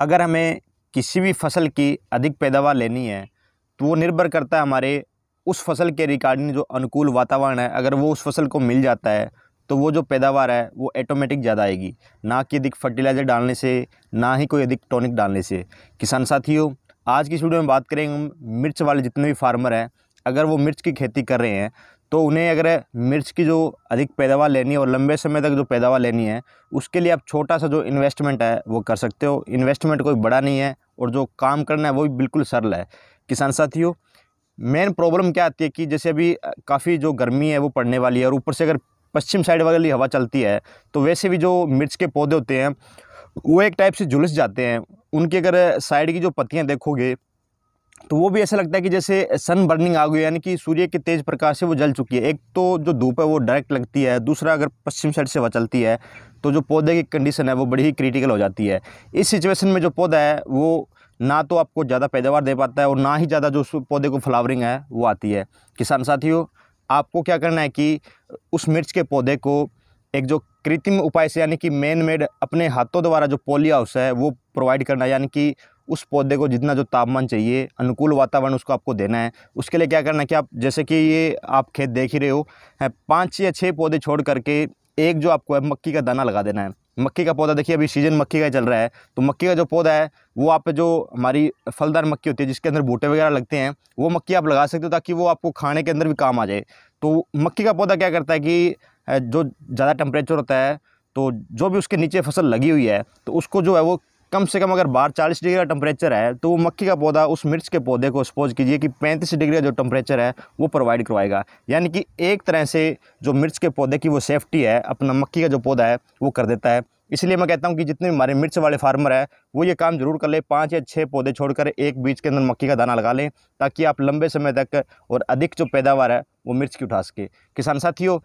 अगर हमें किसी भी फसल की अधिक पैदावार लेनी है तो वो निर्भर करता है हमारे उस फसल के रिकॉर्डिंग जो अनुकूल वातावरण है अगर वो उस फसल को मिल जाता है तो वो जो पैदावार है वो ऑटोमेटिक ज़्यादा आएगी ना कि अधिक फर्टिलाइज़र डालने से ना ही कोई अधिक टॉनिक डालने से किसान साथियों आज की वीडियो में बात करेंगे हम मिर्च वाले जितने भी फार्मर हैं अगर वो मिर्च की खेती कर रहे हैं तो उन्हें अगर मिर्च की जो अधिक पैदावार लेनी है और लंबे समय तक जो पैदावार लेनी है उसके लिए आप छोटा सा जो इन्वेस्टमेंट है वो कर सकते हो इन्वेस्टमेंट कोई बड़ा नहीं है और जो काम करना है वो भी बिल्कुल सरल है किसान साथियों मेन प्रॉब्लम क्या आती है कि जैसे अभी काफ़ी जो गर्मी है वो पड़ने वाली है और ऊपर से अगर पश्चिम साइड वाली हवा चलती है तो वैसे भी जो मिर्च के पौधे होते हैं वो एक टाइप से झुलस जाते हैं उनकी अगर साइड की जो पत्तियाँ देखोगे तो वो भी ऐसा लगता है कि जैसे सन बर्निंग आ गई है यानी कि सूर्य के तेज़ प्रकाश से वो जल चुकी है एक तो जो धूप है वो डायरेक्ट लगती है दूसरा अगर पश्चिम साइड से वह चलती है तो जो पौधे की कंडीशन है वो बड़ी ही क्रिटिकल हो जाती है इस सिचुएशन में जो पौधा है वो ना तो आपको ज़्यादा पैदावार दे पाता है और ना ही ज़्यादा जो पौधे को फ्लावरिंग है वो आती है किसान साथियों आपको क्या करना है कि उस मिर्च के पौधे को एक जो कृत्रिम उपाय से यानी कि मैन मेड अपने हाथों द्वारा जो पोली हाउस है वो प्रोवाइड करना यानी कि उस पौधे को जितना जो तापमान चाहिए अनुकूल वातावरण उसको आपको देना है उसके लिए क्या करना है कि आप जैसे कि ये आप खेत देख ही रहे हो पाँच या छः पौधे छोड़ करके एक जो आपको है मक्की का दाना लगा देना है मक्की का पौधा देखिए अभी सीजन मक्की का चल रहा है तो मक्की का जो पौधा है वो आप जो हमारी फलदार मक्की होती है जिसके अंदर बूटे वगैरह लगते हैं वो मक्की आप लगा सकते हो ताकि वो आपको खाने के अंदर भी काम आ जाए तो मक्की का पौधा क्या करता है कि जो ज़्यादा टेम्परेचर होता है तो जो भी उसके नीचे फसल लगी हुई है तो उसको जो है वो कम से कम अगर बाहर चालीस डिग्री का टेम्परेचर है तो वो मक्खी का पौधा उस मिर्च के पौधे को सपोज कीजिए कि पैंतीस डिग्री का जो टेम्परेचर है वो प्रोवाइड करवाएगा यानी कि एक तरह से जो मिर्च के पौधे की वो सेफ्टी है अपना मक्खी का जो पौधा है वो कर देता है इसलिए मैं कहता हूँ कि जितने भी हमारे मिर्च वाले फार्मर है वो ये काम जरूर कर ले पाँच या छः पौधे छोड़कर एक बीज के अंदर मक्की का दाना लगा लें ताकि आप लंबे समय तक और अधिक जो पैदावार है वो मिर्च की उठा सके किसान साथियों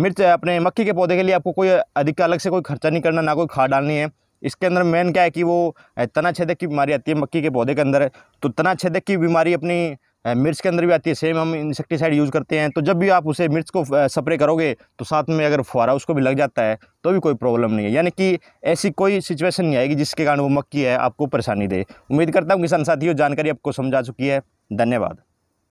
मिर्च अपने मक्की के पौधे के लिए आपको कोई अधिक अलग से कोई खर्चा नहीं करना ना कोई खाद डालनी है इसके अंदर मेन क्या है कि वो तना छेदक की बीमारी आती है मक्की के पौधे के अंदर तो तना छेदक की बीमारी अपनी मिर्च के अंदर भी आती है सेम हम इंसेक्टिसाइड यूज़ करते हैं तो जब भी आप उसे मिर्च को स्प्रे करोगे तो साथ में अगर फुहारा उसको भी लग जाता है तो भी कोई प्रॉब्लम नहीं है यानी कि ऐसी कोई सिचुएशन नहीं आएगी जिसके कारण वो मक्की है आपको परेशानी दे उम्मीद करता हूँ किसान साथियों जानकारी आपको समझा चुकी है धन्यवाद